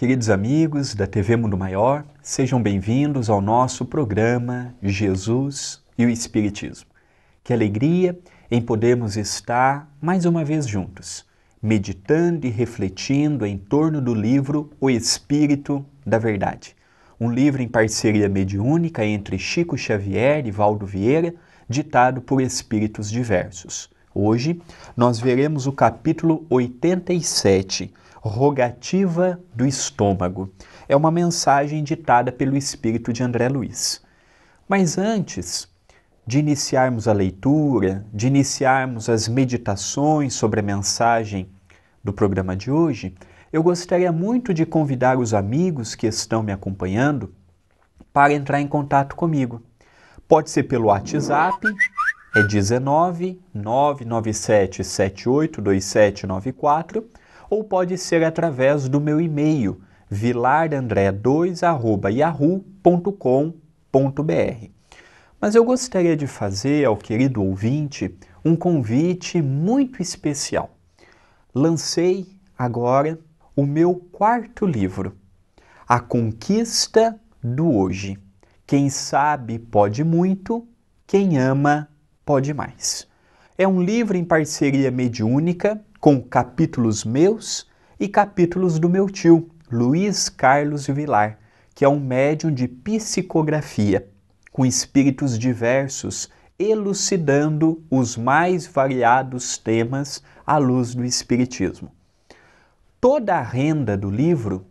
Queridos amigos da TV Mundo Maior, sejam bem-vindos ao nosso programa Jesus e o Espiritismo. Que alegria em podermos estar mais uma vez juntos, meditando e refletindo em torno do livro O Espírito da Verdade. Um livro em parceria mediúnica entre Chico Xavier e Valdo Vieira, ditado por espíritos diversos. Hoje nós veremos o capítulo 87 Rogativa do Estômago. É uma mensagem ditada pelo espírito de André Luiz. Mas antes de iniciarmos a leitura, de iniciarmos as meditações sobre a mensagem do programa de hoje, eu gostaria muito de convidar os amigos que estão me acompanhando para entrar em contato comigo. Pode ser pelo WhatsApp, é 19 997 2794 ou pode ser através do meu e-mail vilarandré2@yahoo.com.br. Mas eu gostaria de fazer ao querido ouvinte um convite muito especial. Lancei agora o meu quarto livro, A Conquista do Hoje. Quem sabe pode muito, quem ama pode mais. É um livro em parceria mediúnica com capítulos meus e capítulos do meu tio, Luiz Carlos Vilar, que é um médium de psicografia, com espíritos diversos, elucidando os mais variados temas à luz do Espiritismo. Toda a renda do livro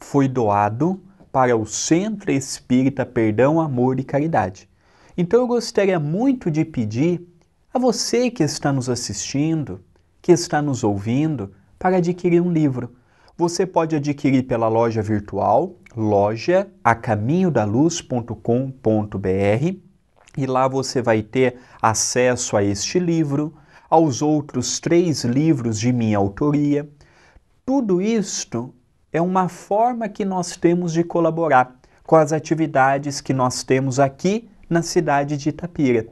foi doado para o Centro Espírita Perdão, Amor e Caridade. Então eu gostaria muito de pedir a você que está nos assistindo, que está nos ouvindo para adquirir um livro. Você pode adquirir pela loja virtual, loja e lá você vai ter acesso a este livro, aos outros três livros de minha autoria. Tudo isto é uma forma que nós temos de colaborar com as atividades que nós temos aqui na cidade de Itapira.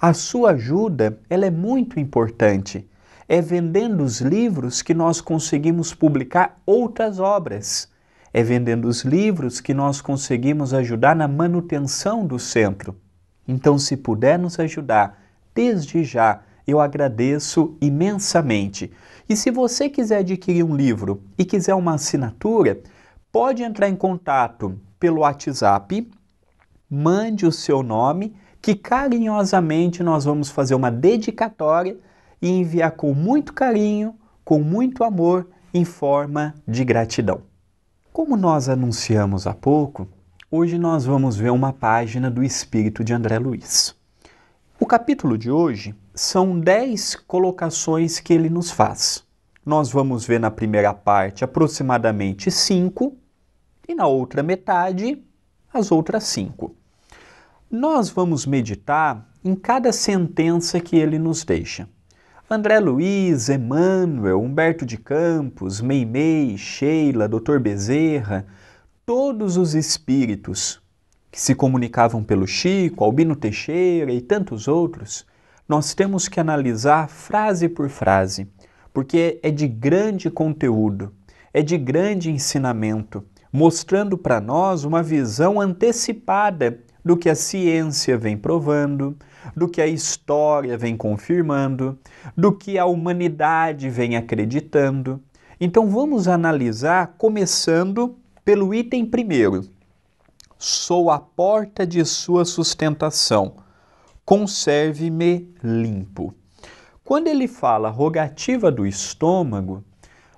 A sua ajuda ela é muito importante é vendendo os livros que nós conseguimos publicar outras obras. É vendendo os livros que nós conseguimos ajudar na manutenção do centro. Então, se puder nos ajudar, desde já, eu agradeço imensamente. E se você quiser adquirir um livro e quiser uma assinatura, pode entrar em contato pelo WhatsApp, mande o seu nome, que carinhosamente nós vamos fazer uma dedicatória e enviar com muito carinho, com muito amor, em forma de gratidão. Como nós anunciamos há pouco, hoje nós vamos ver uma página do Espírito de André Luiz. O capítulo de hoje são dez colocações que ele nos faz. Nós vamos ver na primeira parte aproximadamente cinco e na outra metade as outras cinco. Nós vamos meditar em cada sentença que ele nos deixa. André Luiz, Emmanuel, Humberto de Campos, Meimei, Sheila, Dr. Bezerra, todos os espíritos que se comunicavam pelo Chico, Albino Teixeira e tantos outros, nós temos que analisar frase por frase, porque é de grande conteúdo, é de grande ensinamento, mostrando para nós uma visão antecipada do que a ciência vem provando, do que a história vem confirmando, do que a humanidade vem acreditando. Então vamos analisar começando pelo item primeiro. Sou a porta de sua sustentação. Conserve-me limpo. Quando ele fala rogativa do estômago,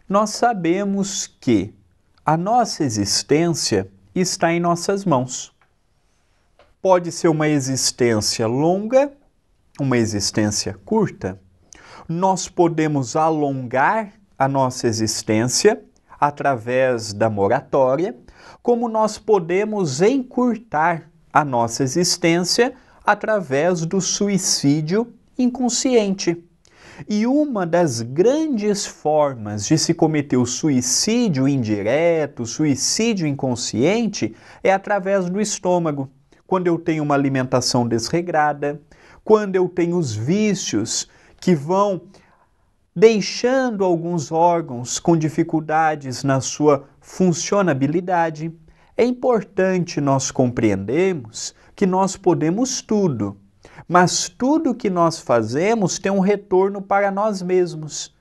nós sabemos que a nossa existência está em nossas mãos pode ser uma existência longa, uma existência curta. Nós podemos alongar a nossa existência através da moratória, como nós podemos encurtar a nossa existência através do suicídio inconsciente. E uma das grandes formas de se cometer o suicídio indireto, o suicídio inconsciente, é através do estômago quando eu tenho uma alimentação desregrada, quando eu tenho os vícios que vão deixando alguns órgãos com dificuldades na sua funcionabilidade, é importante nós compreendermos que nós podemos tudo, mas tudo que nós fazemos tem um retorno para nós mesmos.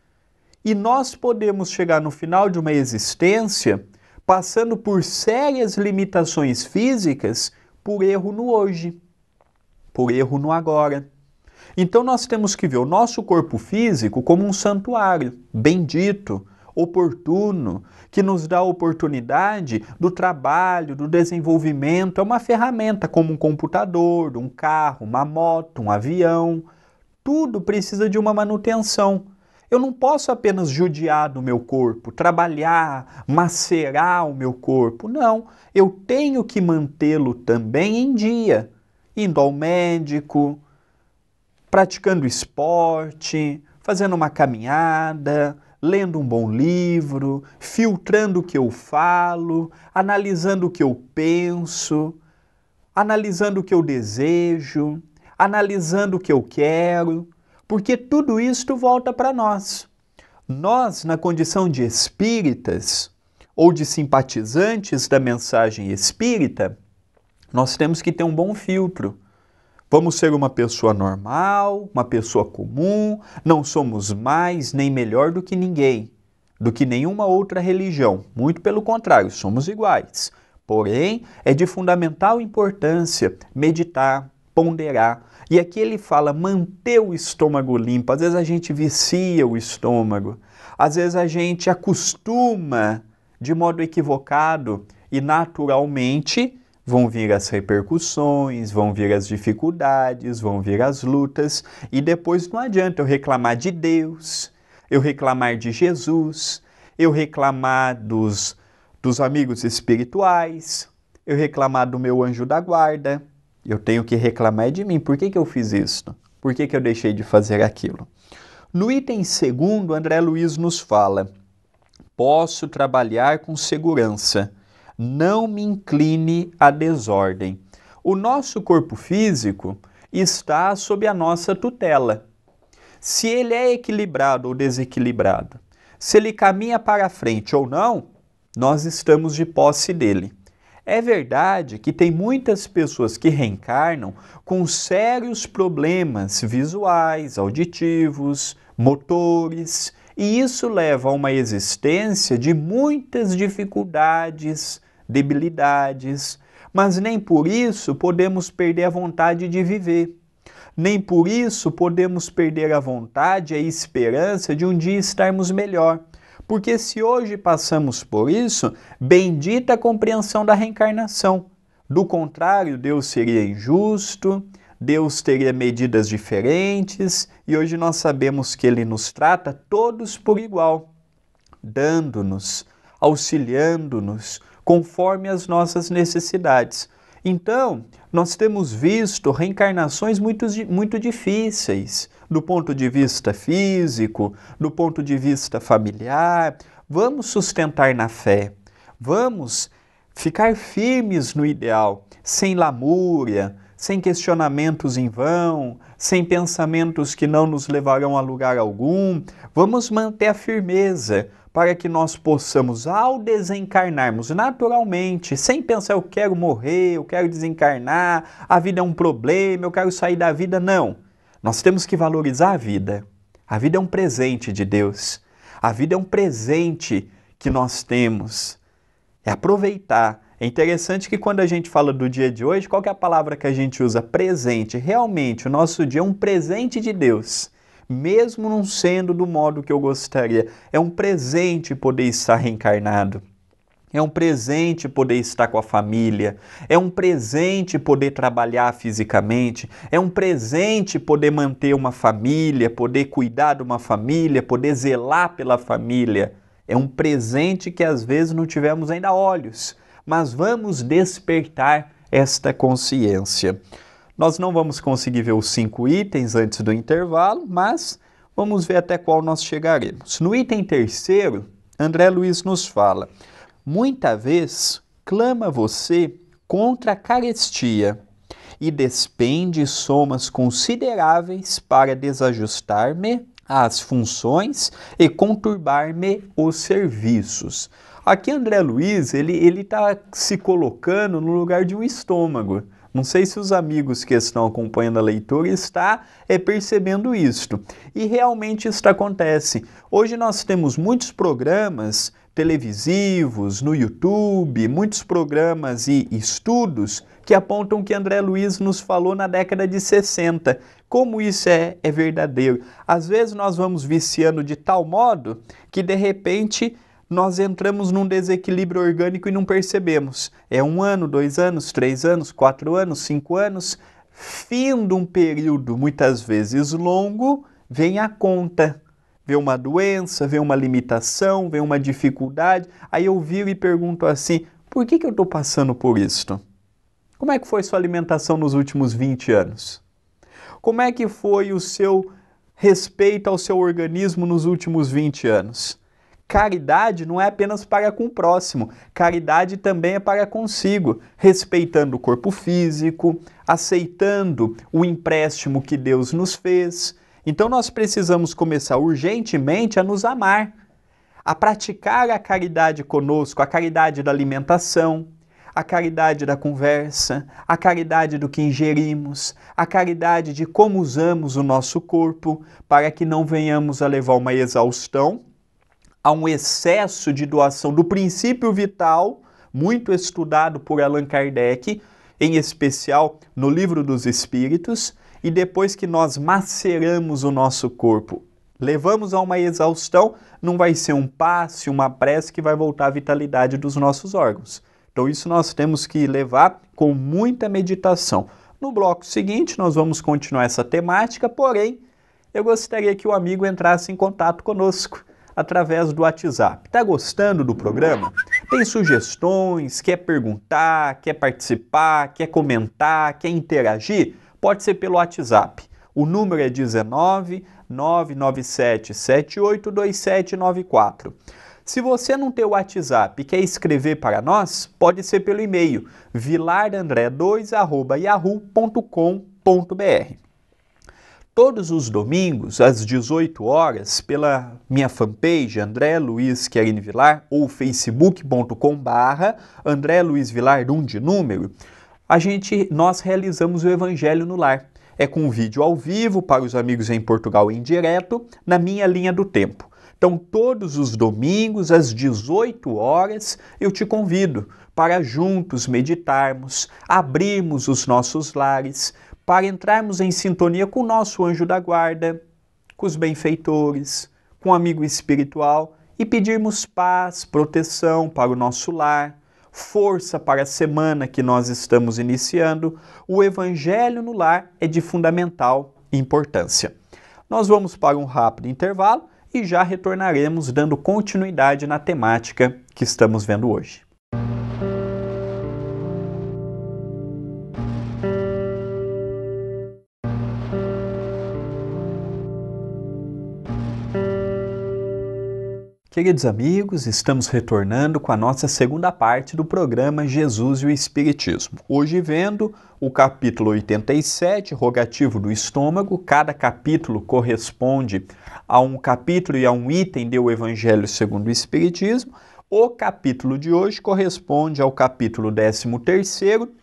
E nós podemos chegar no final de uma existência passando por sérias limitações físicas por erro no hoje, por erro no agora. Então nós temos que ver o nosso corpo físico como um santuário, bendito, oportuno, que nos dá a oportunidade do trabalho, do desenvolvimento. É uma ferramenta como um computador, um carro, uma moto, um avião. Tudo precisa de uma manutenção. Eu não posso apenas judiar do meu corpo, trabalhar, macerar o meu corpo. Não, eu tenho que mantê-lo também em dia, indo ao médico, praticando esporte, fazendo uma caminhada, lendo um bom livro, filtrando o que eu falo, analisando o que eu penso, analisando o que eu desejo, analisando o que eu quero porque tudo isto volta para nós. Nós, na condição de espíritas ou de simpatizantes da mensagem espírita, nós temos que ter um bom filtro. Vamos ser uma pessoa normal, uma pessoa comum, não somos mais nem melhor do que ninguém, do que nenhuma outra religião. Muito pelo contrário, somos iguais. Porém, é de fundamental importância meditar, ponderar. E aqui ele fala manter o estômago limpo. Às vezes a gente vicia o estômago, às vezes a gente acostuma de modo equivocado e naturalmente vão vir as repercussões, vão vir as dificuldades, vão vir as lutas, e depois não adianta eu reclamar de Deus, eu reclamar de Jesus, eu reclamar dos, dos amigos espirituais, eu reclamar do meu anjo da guarda, eu tenho que reclamar de mim. Por que, que eu fiz isso? Por que, que eu deixei de fazer aquilo? No item segundo, André Luiz nos fala: posso trabalhar com segurança, não me incline à desordem. O nosso corpo físico está sob a nossa tutela. Se ele é equilibrado ou desequilibrado, se ele caminha para frente ou não, nós estamos de posse dele. É verdade que tem muitas pessoas que reencarnam com sérios problemas visuais, auditivos, motores, e isso leva a uma existência de muitas dificuldades, debilidades, mas nem por isso podemos perder a vontade de viver. Nem por isso podemos perder a vontade e a esperança de um dia estarmos melhor. Porque se hoje passamos por isso, bendita a compreensão da reencarnação. Do contrário, Deus seria injusto, Deus teria medidas diferentes, e hoje nós sabemos que Ele nos trata todos por igual, dando-nos, auxiliando-nos, conforme as nossas necessidades. Então, nós temos visto reencarnações muito, muito difíceis do ponto de vista físico, do ponto de vista familiar. Vamos sustentar na fé, vamos ficar firmes no ideal, sem lamúria, sem questionamentos em vão, sem pensamentos que não nos levarão a lugar algum. Vamos manter a firmeza, para que nós possamos, ao desencarnarmos naturalmente, sem pensar eu quero morrer, eu quero desencarnar, a vida é um problema, eu quero sair da vida, não. Nós temos que valorizar a vida. A vida é um presente de Deus. A vida é um presente que nós temos. É aproveitar. É interessante que quando a gente fala do dia de hoje, qual é a palavra que a gente usa? Presente. Realmente, o nosso dia é um presente de Deus mesmo não sendo do modo que eu gostaria. É um presente poder estar reencarnado. É um presente poder estar com a família, é um presente poder trabalhar fisicamente, é um presente poder manter uma família, poder cuidar de uma família, poder zelar pela família. É um presente que às vezes não tivemos ainda olhos, mas vamos despertar esta consciência. Nós não vamos conseguir ver os cinco itens antes do intervalo, mas vamos ver até qual nós chegaremos. No item terceiro, André Luiz nos fala: Muita vez clama você contra a carestia e despende somas consideráveis para desajustar-me as funções e conturbar-me os serviços. Aqui André Luiz, ele ele está se colocando no lugar de um estômago. Não sei se os amigos que estão acompanhando a leitura está é, percebendo isto. E realmente isso acontece. Hoje nós temos muitos programas televisivos, no YouTube, muitos programas e estudos que apontam que André Luiz nos falou na década de 60. Como isso é, é verdadeiro. Às vezes nós vamos viciando de tal modo que de repente nós entramos num desequilíbrio orgânico e não percebemos. É um ano, dois anos, três anos, quatro anos, cinco anos. Fim de um período muitas vezes longo, vem a conta. Vê uma doença, vê uma limitação, vê uma dificuldade. Aí eu viro e pergunto assim: por que, que eu estou passando por isto? Como é que foi sua alimentação nos últimos 20 anos? Como é que foi o seu respeito ao seu organismo nos últimos 20 anos? Caridade não é apenas para com o próximo, caridade também é para consigo, respeitando o corpo físico, aceitando o empréstimo que Deus nos fez. Então nós precisamos começar urgentemente a nos amar, a praticar a caridade conosco, a caridade da alimentação, a caridade da conversa, a caridade do que ingerimos, a caridade de como usamos o nosso corpo, para que não venhamos a levar uma exaustão a um excesso de doação do princípio vital, muito estudado por Allan Kardec, em especial no Livro dos Espíritos, e depois que nós maceramos o nosso corpo, levamos a uma exaustão, não vai ser um passe, uma prece que vai voltar a vitalidade dos nossos órgãos. Então, isso nós temos que levar com muita meditação. No bloco seguinte, nós vamos continuar essa temática, porém, eu gostaria que o amigo entrasse em contato conosco através do WhatsApp. Tá gostando do programa? Tem sugestões, quer perguntar, quer participar, quer comentar, quer interagir? Pode ser pelo WhatsApp. O número é 19 997 782794. Se você não tem o WhatsApp e quer escrever para nós, pode ser pelo e-mail vilarandré2@yahoo.com.br. Todos os domingos, às 18 horas, pela minha fanpage André Luiz Querine Vilar ou facebook.com barra André Luiz Vilar, um de número, a gente, nós realizamos o Evangelho no Lar. É com vídeo ao vivo para os amigos em Portugal em direto, na minha linha do tempo. Então, todos os domingos, às 18 horas, eu te convido para juntos meditarmos, abrirmos os nossos lares, para entrarmos em sintonia com o nosso anjo da guarda, com os benfeitores, com o amigo espiritual e pedirmos paz, proteção para o nosso lar, força para a semana que nós estamos iniciando, o Evangelho no lar é de fundamental importância. Nós vamos para um rápido intervalo e já retornaremos dando continuidade na temática que estamos vendo hoje. Queridos amigos, estamos retornando com a nossa segunda parte do programa Jesus e o Espiritismo. Hoje vendo o capítulo 87, Rogativo do Estômago. Cada capítulo corresponde a um capítulo e a um item do Evangelho segundo o Espiritismo. O capítulo de hoje corresponde ao capítulo 13,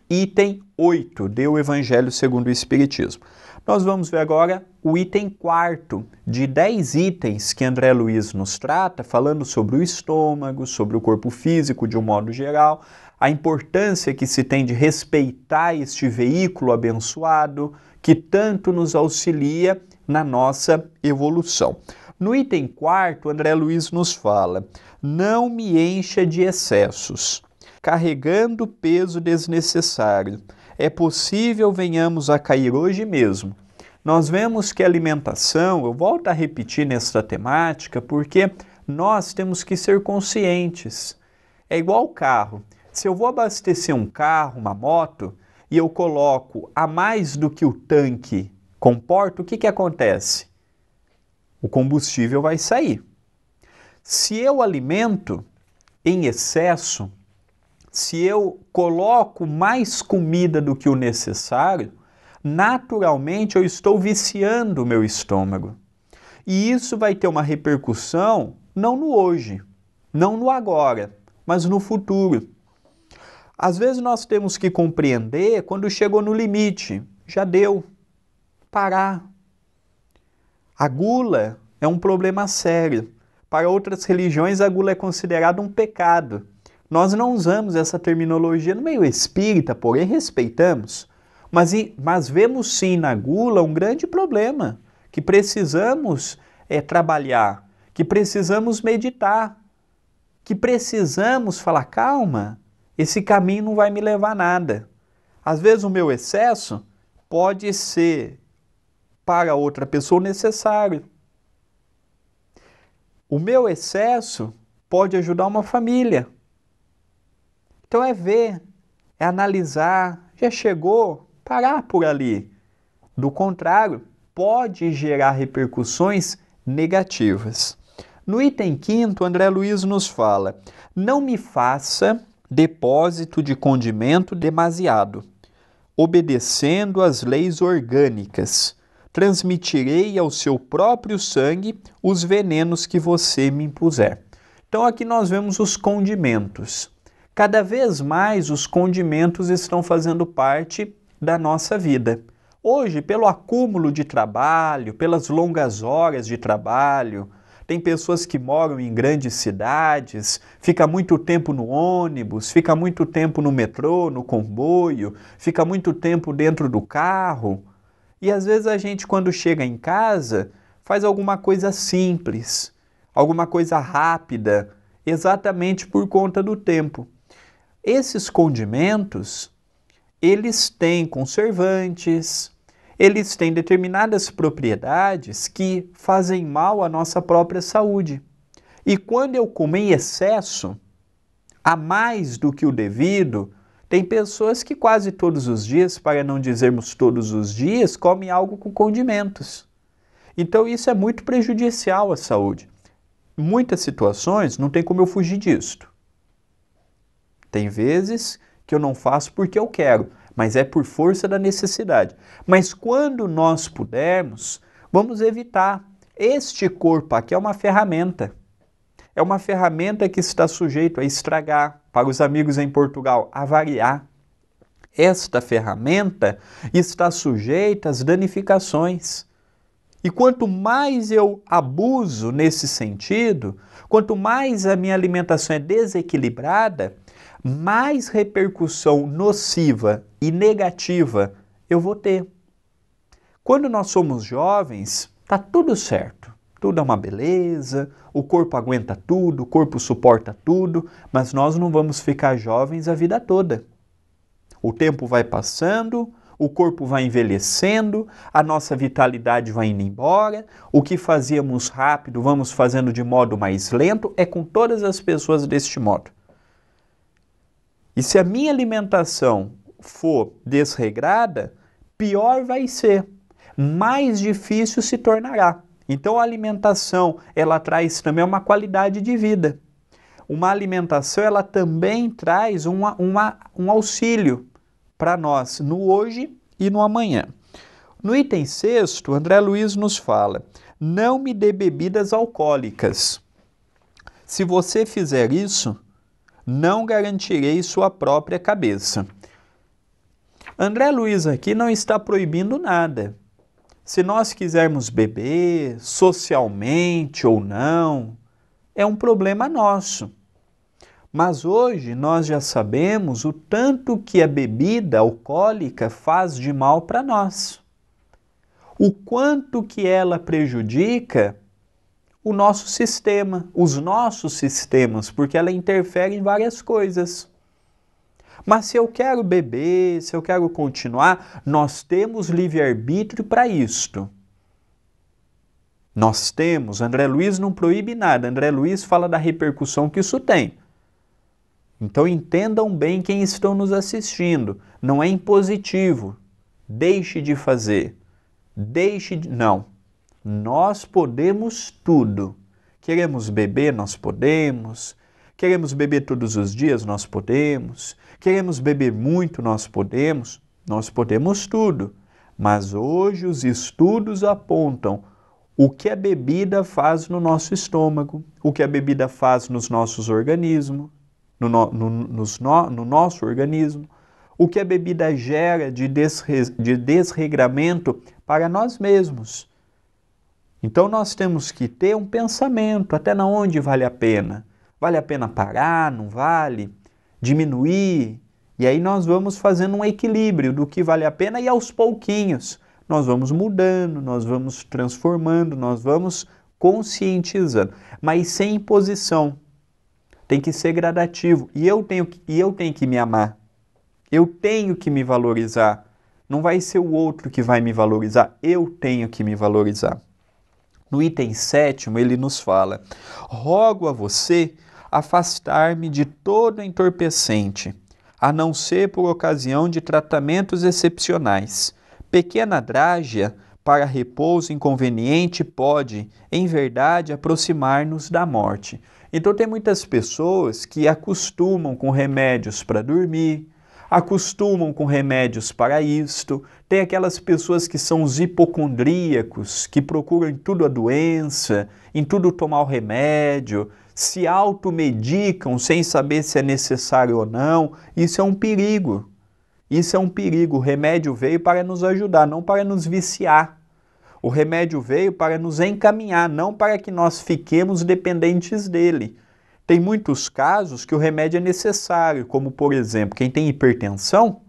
item 8 do Evangelho segundo o Espiritismo. Nós vamos ver agora o item quarto de 10 itens que André Luiz nos trata, falando sobre o estômago, sobre o corpo físico de um modo geral, a importância que se tem de respeitar este veículo abençoado que tanto nos auxilia na nossa evolução. No item quarto, André Luiz nos fala: não me encha de excessos, carregando peso desnecessário é possível venhamos a cair hoje mesmo. Nós vemos que a alimentação, eu volto a repetir nesta temática, porque nós temos que ser conscientes. É igual ao carro. Se eu vou abastecer um carro, uma moto, e eu coloco a mais do que o tanque comporta, o que, que acontece? O combustível vai sair. Se eu alimento em excesso, se eu coloco mais comida do que o necessário, naturalmente eu estou viciando o meu estômago. E isso vai ter uma repercussão não no hoje, não no agora, mas no futuro. Às vezes nós temos que compreender quando chegou no limite, já deu, parar. A gula é um problema sério. Para outras religiões, a gula é considerada um pecado. Nós não usamos essa terminologia no meio espírita, porém respeitamos. Mas, mas vemos sim na gula um grande problema que precisamos é, trabalhar, que precisamos meditar, que precisamos falar: calma, esse caminho não vai me levar a nada. Às vezes o meu excesso pode ser para outra pessoa necessário. O meu excesso pode ajudar uma família. Então é ver, é analisar, já chegou, parar por ali. Do contrário, pode gerar repercussões negativas. No item quinto, André Luiz nos fala: não me faça depósito de condimento demasiado, obedecendo às leis orgânicas. Transmitirei ao seu próprio sangue os venenos que você me impuser. Então, aqui nós vemos os condimentos. Cada vez mais os condimentos estão fazendo parte da nossa vida. Hoje, pelo acúmulo de trabalho, pelas longas horas de trabalho, tem pessoas que moram em grandes cidades, fica muito tempo no ônibus, fica muito tempo no metrô, no comboio, fica muito tempo dentro do carro. E às vezes a gente, quando chega em casa, faz alguma coisa simples, alguma coisa rápida, exatamente por conta do tempo. Esses condimentos, eles têm conservantes, eles têm determinadas propriedades que fazem mal à nossa própria saúde. E quando eu como em excesso, a mais do que o devido, tem pessoas que quase todos os dias, para não dizermos todos os dias, comem algo com condimentos. Então isso é muito prejudicial à saúde. Em muitas situações não tem como eu fugir disso. Tem vezes que eu não faço porque eu quero, mas é por força da necessidade. Mas quando nós pudermos, vamos evitar. Este corpo aqui é uma ferramenta. É uma ferramenta que está sujeito a estragar, para os amigos em Portugal, avariar. Esta ferramenta está sujeita às danificações. E quanto mais eu abuso nesse sentido, quanto mais a minha alimentação é desequilibrada, mais repercussão nociva e negativa eu vou ter. Quando nós somos jovens, tá tudo certo. Tudo é uma beleza, o corpo aguenta tudo, o corpo suporta tudo, mas nós não vamos ficar jovens a vida toda. O tempo vai passando, o corpo vai envelhecendo, a nossa vitalidade vai indo embora, o que fazíamos rápido vamos fazendo de modo mais lento, é com todas as pessoas deste modo. E se a minha alimentação for desregrada, pior vai ser, mais difícil se tornará. Então a alimentação, ela traz também uma qualidade de vida. Uma alimentação, ela também traz uma, uma um auxílio para nós no hoje e no amanhã. No item sexto, André Luiz nos fala: não me dê bebidas alcoólicas. Se você fizer isso, não garantirei sua própria cabeça. André Luiz aqui não está proibindo nada. Se nós quisermos beber, socialmente ou não, é um problema nosso. Mas hoje nós já sabemos o tanto que a bebida alcoólica faz de mal para nós. O quanto que ela prejudica o nosso sistema, os nossos sistemas, porque ela interfere em várias coisas. Mas se eu quero beber, se eu quero continuar, nós temos livre-arbítrio para isto. Nós temos, André Luiz não proíbe nada, André Luiz fala da repercussão que isso tem. Então entendam bem quem estão nos assistindo, não é impositivo. Deixe de fazer. Deixe de... não. Nós podemos tudo. Queremos beber, nós podemos. Queremos beber todos os dias, nós podemos. Queremos beber muito, nós podemos. Nós podemos tudo. Mas hoje os estudos apontam o que a bebida faz no nosso estômago, o que a bebida faz nos nossos organismos, no, no, no, no nosso organismo, o que a bebida gera de, desre, de desregramento para nós mesmos. Então nós temos que ter um pensamento até na onde vale a pena. Vale a pena parar, não vale? Diminuir? E aí nós vamos fazendo um equilíbrio do que vale a pena e aos pouquinhos nós vamos mudando, nós vamos transformando, nós vamos conscientizando, mas sem imposição. Tem que ser gradativo e eu tenho que, e eu tenho que me amar. Eu tenho que me valorizar. Não vai ser o outro que vai me valorizar, eu tenho que me valorizar. No item sétimo, ele nos fala: Rogo a você afastar-me de todo entorpecente, a não ser por ocasião de tratamentos excepcionais. Pequena drágia para repouso inconveniente pode, em verdade, aproximar-nos da morte. Então, tem muitas pessoas que acostumam com remédios para dormir, acostumam com remédios para isto, tem aquelas pessoas que são os hipocondríacos, que procuram em tudo a doença, em tudo tomar o remédio, se automedicam sem saber se é necessário ou não. Isso é um perigo. Isso é um perigo. O remédio veio para nos ajudar, não para nos viciar. O remédio veio para nos encaminhar, não para que nós fiquemos dependentes dele. Tem muitos casos que o remédio é necessário, como por exemplo, quem tem hipertensão,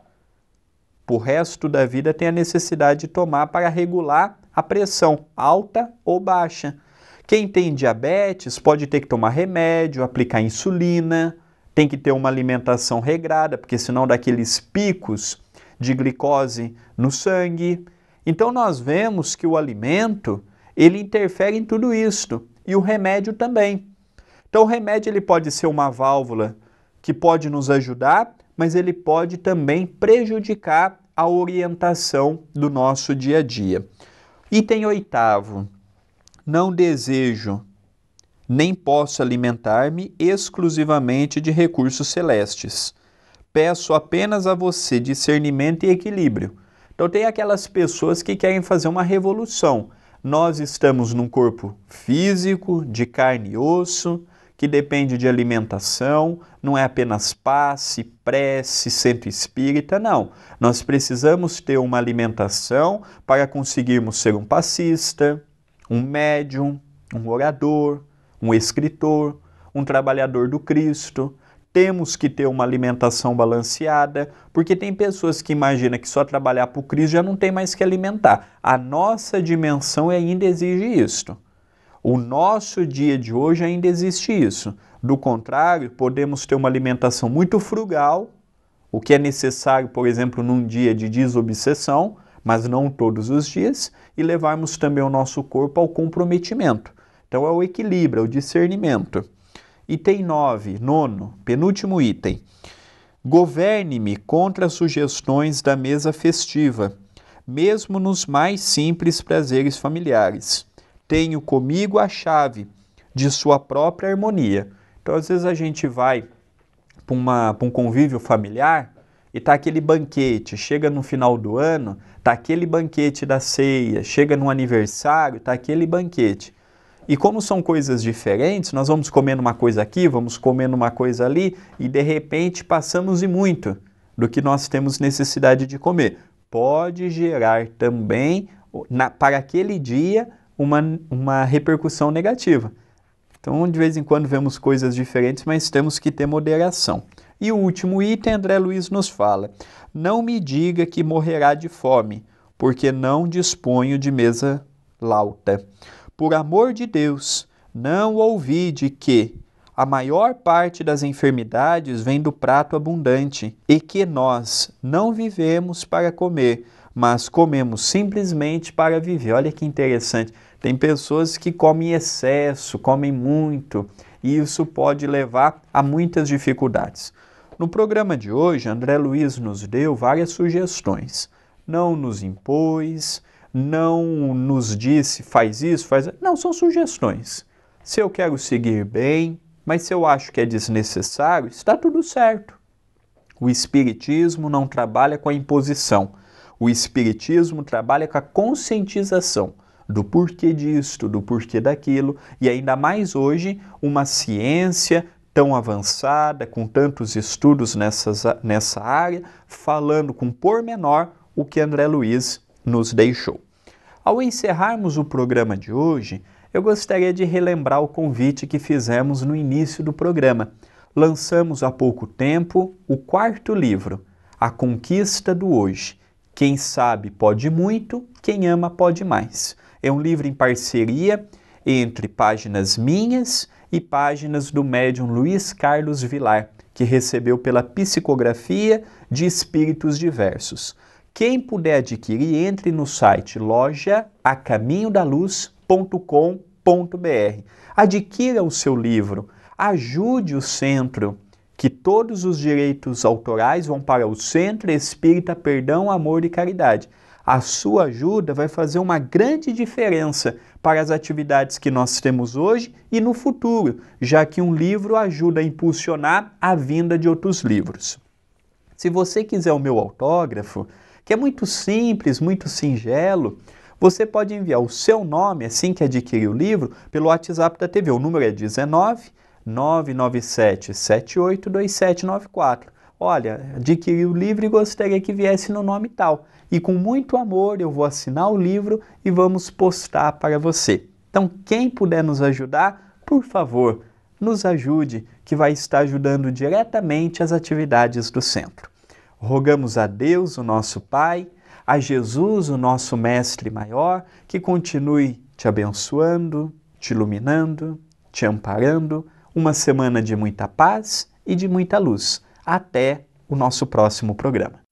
por resto da vida tem a necessidade de tomar para regular a pressão, alta ou baixa. Quem tem diabetes pode ter que tomar remédio, aplicar insulina, tem que ter uma alimentação regrada, porque senão dá aqueles picos de glicose no sangue. Então nós vemos que o alimento, ele interfere em tudo isto e o remédio também. Então o remédio ele pode ser uma válvula que pode nos ajudar, mas ele pode também prejudicar a orientação do nosso dia a dia. Item oitavo: não desejo nem posso alimentar-me exclusivamente de recursos celestes. Peço apenas a você discernimento e equilíbrio. Então, tem aquelas pessoas que querem fazer uma revolução. Nós estamos num corpo físico, de carne e osso, que depende de alimentação, não é apenas passe, prece, centro espírita, não. Nós precisamos ter uma alimentação para conseguirmos ser um passista, um médium, um orador, um escritor, um trabalhador do Cristo. Temos que ter uma alimentação balanceada, porque tem pessoas que imaginam que só trabalhar para o Cristo já não tem mais que alimentar. A nossa dimensão ainda exige isto. O nosso dia de hoje ainda existe isso. Do contrário, podemos ter uma alimentação muito frugal, o que é necessário, por exemplo, num dia de desobsessão, mas não todos os dias, e levarmos também o nosso corpo ao comprometimento. Então é o equilíbrio, é o discernimento. Item 9, nono, penúltimo item. Governe-me contra as sugestões da mesa festiva, mesmo nos mais simples prazeres familiares tenho comigo a chave de sua própria harmonia. Então, às vezes a gente vai para um convívio familiar e tá aquele banquete, chega no final do ano, tá aquele banquete da ceia, chega no aniversário, tá aquele banquete. E como são coisas diferentes, nós vamos comendo uma coisa aqui, vamos comendo uma coisa ali e de repente passamos e muito do que nós temos necessidade de comer. Pode gerar também na, para aquele dia uma, uma repercussão negativa. Então, de vez em quando vemos coisas diferentes, mas temos que ter moderação. E o último item, André Luiz nos fala: Não me diga que morrerá de fome, porque não disponho de mesa lauta. Por amor de Deus, não ouvide que a maior parte das enfermidades vem do prato abundante e que nós não vivemos para comer, mas comemos simplesmente para viver. Olha que interessante. Tem pessoas que comem excesso, comem muito, e isso pode levar a muitas dificuldades. No programa de hoje, André Luiz nos deu várias sugestões. Não nos impôs, não nos disse faz isso, faz. Não, são sugestões. Se eu quero seguir bem, mas se eu acho que é desnecessário, está tudo certo. O Espiritismo não trabalha com a imposição. O Espiritismo trabalha com a conscientização do porquê disto, do porquê daquilo, e ainda mais hoje, uma ciência tão avançada, com tantos estudos nessas, nessa área, falando com pormenor o que André Luiz nos deixou. Ao encerrarmos o programa de hoje, eu gostaria de relembrar o convite que fizemos no início do programa. Lançamos há pouco tempo o quarto livro, A Conquista do Hoje. Quem sabe pode muito, quem ama pode mais. É um livro em parceria entre páginas minhas e páginas do médium Luiz Carlos Vilar, que recebeu pela psicografia de espíritos diversos. Quem puder adquirir, entre no site lojaacaminhodaluz.com.br. Adquira o seu livro, ajude o centro, que todos os direitos autorais vão para o Centro Espírita Perdão, Amor e Caridade. A sua ajuda vai fazer uma grande diferença para as atividades que nós temos hoje e no futuro, já que um livro ajuda a impulsionar a vinda de outros livros. Se você quiser o meu autógrafo, que é muito simples, muito singelo, você pode enviar o seu nome assim que adquirir o livro pelo WhatsApp da TV. O número é 19 997 2794. Olha, adquiri o livro e gostaria que viesse no nome tal. E com muito amor eu vou assinar o livro e vamos postar para você. Então, quem puder nos ajudar, por favor, nos ajude, que vai estar ajudando diretamente as atividades do centro. Rogamos a Deus, o nosso Pai, a Jesus, o nosso Mestre maior, que continue te abençoando, te iluminando, te amparando, uma semana de muita paz e de muita luz. Até o nosso próximo programa.